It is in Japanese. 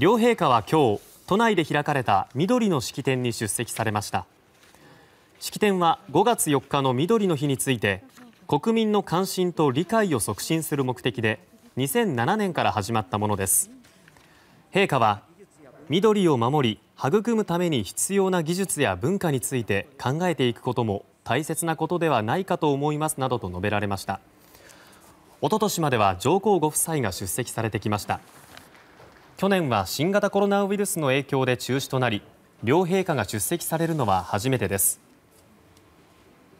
両陛下は今日都内で開かれた緑の式典に出席されました式典は5月4日の緑の日について国民の関心と理解を促進する目的で2007年から始まったものです陛下は緑を守り育むために必要な技術や文化について考えていくことも大切なことではないかと思いますなどと述べられました一昨年までは上皇ご夫妻が出席されてきました去年は新型コロナウイルスの影響で中止となり両陛下が出席されるのは初めてです。